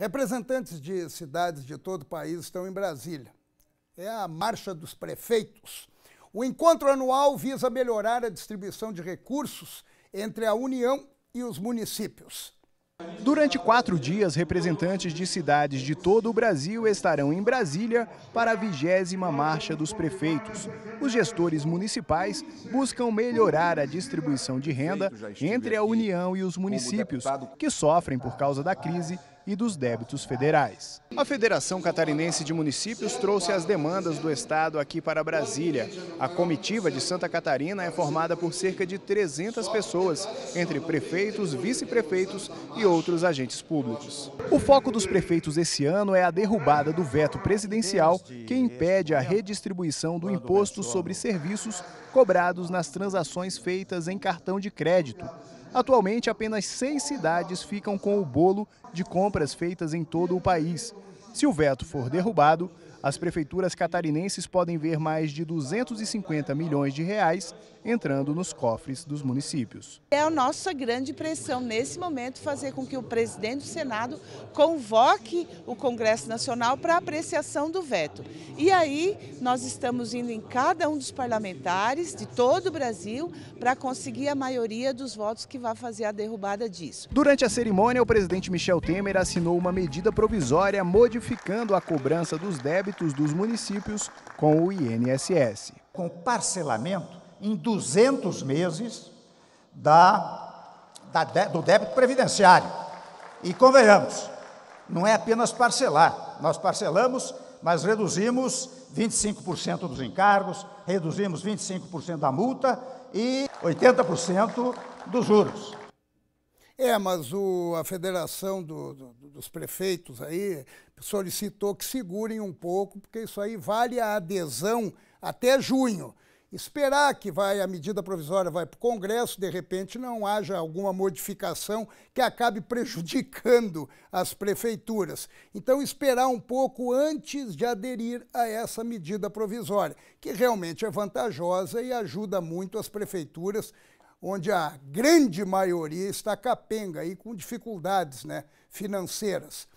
Representantes de cidades de todo o país estão em Brasília. É a Marcha dos Prefeitos. O encontro anual visa melhorar a distribuição de recursos entre a União e os municípios. Durante quatro dias, representantes de cidades de todo o Brasil estarão em Brasília para a vigésima Marcha dos Prefeitos. Os gestores municipais buscam melhorar a distribuição de renda entre a União e os municípios, que sofrem por causa da crise e dos débitos federais. A Federação Catarinense de Municípios trouxe as demandas do Estado aqui para Brasília. A comitiva de Santa Catarina é formada por cerca de 300 pessoas, entre prefeitos, vice-prefeitos e outros agentes públicos. O foco dos prefeitos esse ano é a derrubada do veto presidencial que impede a redistribuição do imposto sobre serviços cobrados nas transações feitas em cartão de crédito. Atualmente, apenas seis cidades ficam com o bolo de compras feitas em todo o país. Se o veto for derrubado, as prefeituras catarinenses podem ver mais de 250 milhões de reais entrando nos cofres dos municípios. É a nossa grande pressão nesse momento fazer com que o presidente do Senado convoque o Congresso Nacional para apreciação do veto. E aí nós estamos indo em cada um dos parlamentares de todo o Brasil para conseguir a maioria dos votos que vai fazer a derrubada disso. Durante a cerimônia, o presidente Michel Temer assinou uma medida provisória modificando a cobrança dos débitos débitos dos municípios com o INSS. Com parcelamento em 200 meses da, da do débito previdenciário. E convenhamos, não é apenas parcelar. Nós parcelamos, mas reduzimos 25% dos encargos, reduzimos 25% da multa e 80% dos juros. É, mas o, a federação do, do, dos prefeitos aí solicitou que segurem um pouco, porque isso aí vale a adesão até junho. Esperar que vai a medida provisória vai para o Congresso, de repente não haja alguma modificação que acabe prejudicando as prefeituras. Então, esperar um pouco antes de aderir a essa medida provisória, que realmente é vantajosa e ajuda muito as prefeituras onde a grande maioria está capenga e com dificuldades né, financeiras.